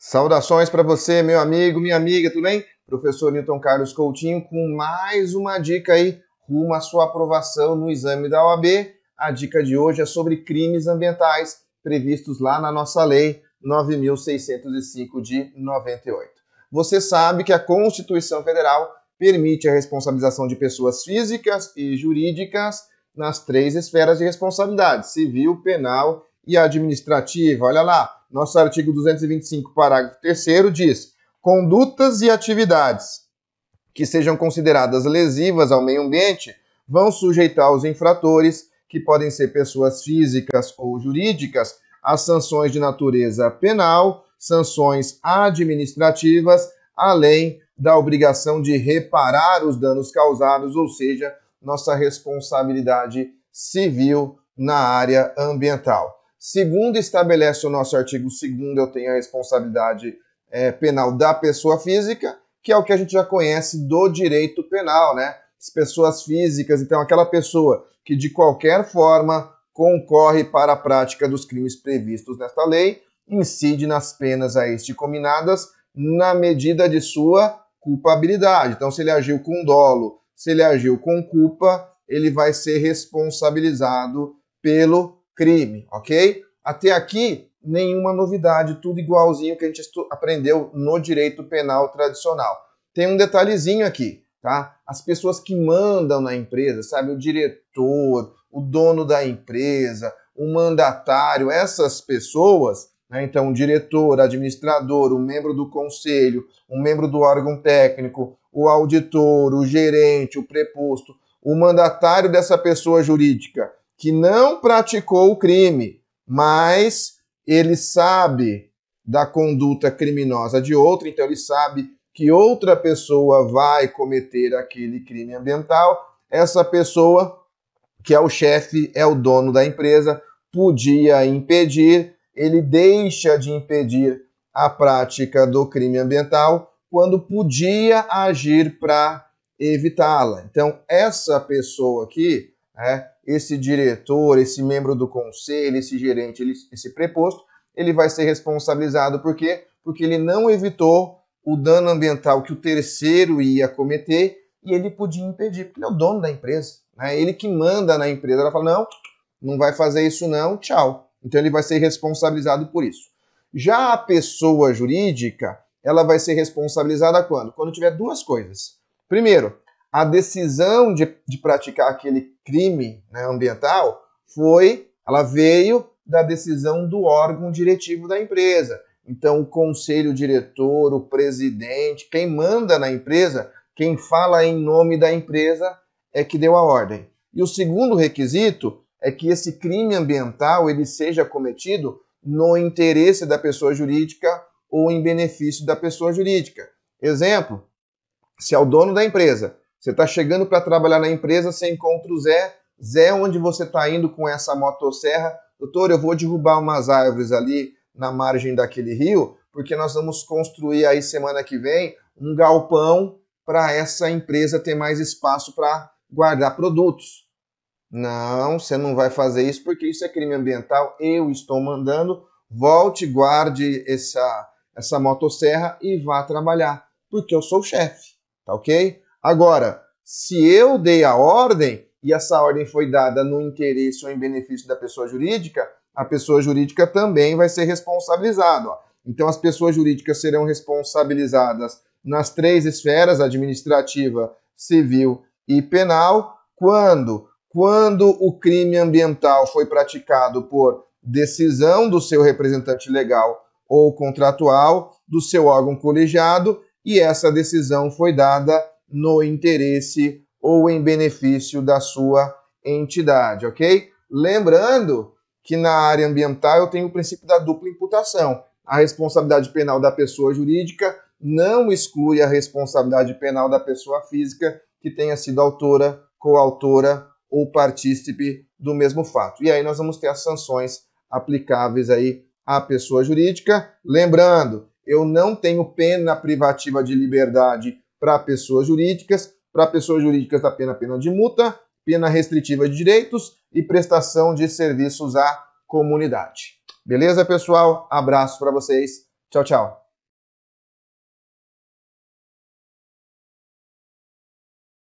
Saudações para você, meu amigo, minha amiga, tudo bem? Professor Newton Carlos Coutinho com mais uma dica aí rumo à sua aprovação no exame da OAB. A dica de hoje é sobre crimes ambientais previstos lá na nossa lei 9605 de 98. Você sabe que a Constituição Federal permite a responsabilização de pessoas físicas e jurídicas nas três esferas de responsabilidade: civil, penal e administrativa. Olha lá, nosso artigo 225, parágrafo 3 diz: condutas e atividades que sejam consideradas lesivas ao meio ambiente vão sujeitar os infratores, que podem ser pessoas físicas ou jurídicas, a sanções de natureza penal, sanções administrativas, além da obrigação de reparar os danos causados, ou seja, nossa responsabilidade civil na área ambiental. Segundo estabelece o nosso artigo segundo, eu tenho a responsabilidade é, penal da pessoa física, que é o que a gente já conhece do direito penal, né? As pessoas físicas, então aquela pessoa que de qualquer forma concorre para a prática dos crimes previstos nesta lei, incide nas penas a este combinadas na medida de sua culpabilidade. Então, se ele agiu com dolo, se ele agiu com culpa, ele vai ser responsabilizado pelo crime, ok? Até aqui, nenhuma novidade, tudo igualzinho que a gente aprendeu no direito penal tradicional. Tem um detalhezinho aqui, tá? As pessoas que mandam na empresa, sabe? O diretor, o dono da empresa, o mandatário, essas pessoas, né? então o diretor, administrador, o membro do conselho, o membro do órgão técnico, o auditor, o gerente, o preposto, o mandatário dessa pessoa jurídica que não praticou o crime, mas ele sabe da conduta criminosa de outro, então ele sabe que outra pessoa vai cometer aquele crime ambiental. Essa pessoa, que é o chefe, é o dono da empresa, podia impedir, ele deixa de impedir a prática do crime ambiental quando podia agir para evitá-la. Então, essa pessoa aqui, né, esse diretor, esse membro do conselho, esse gerente, ele, esse preposto, ele vai ser responsabilizado por quê? Porque ele não evitou o dano ambiental que o terceiro ia cometer e ele podia impedir, porque ele é o dono da empresa, né? ele que manda na empresa. Ela fala, não, não vai fazer isso não, tchau. Então ele vai ser responsabilizado por isso. Já a pessoa jurídica, ela vai ser responsabilizada quando? Quando tiver duas coisas. Primeiro, a decisão de, de praticar aquele crime né, ambiental foi, ela veio da decisão do órgão diretivo da empresa. Então, o conselho diretor, o presidente, quem manda na empresa, quem fala em nome da empresa é que deu a ordem. E o segundo requisito é que esse crime ambiental ele seja cometido no interesse da pessoa jurídica ou em benefício da pessoa jurídica. Exemplo: se é o dono da empresa você está chegando para trabalhar na empresa, você encontra o Zé. Zé, onde você está indo com essa motosserra? Doutor, eu vou derrubar umas árvores ali na margem daquele rio, porque nós vamos construir aí semana que vem um galpão para essa empresa ter mais espaço para guardar produtos. Não, você não vai fazer isso porque isso é crime ambiental. Eu estou mandando. Volte, guarde essa, essa motosserra e vá trabalhar, porque eu sou o chefe, tá ok? Agora, se eu dei a ordem e essa ordem foi dada no interesse ou em benefício da pessoa jurídica, a pessoa jurídica também vai ser responsabilizada. Então, as pessoas jurídicas serão responsabilizadas nas três esferas administrativa, civil e penal. Quando? Quando o crime ambiental foi praticado por decisão do seu representante legal ou contratual, do seu órgão colegiado, e essa decisão foi dada no interesse ou em benefício da sua entidade, ok? Lembrando que na área ambiental eu tenho o princípio da dupla imputação. A responsabilidade penal da pessoa jurídica não exclui a responsabilidade penal da pessoa física que tenha sido autora, coautora ou partícipe do mesmo fato. E aí nós vamos ter as sanções aplicáveis aí à pessoa jurídica. Lembrando, eu não tenho pena privativa de liberdade para pessoas jurídicas, para pessoas jurídicas da pena pena de multa, pena restritiva de direitos e prestação de serviços à comunidade. Beleza, pessoal? Abraço para vocês. Tchau, tchau.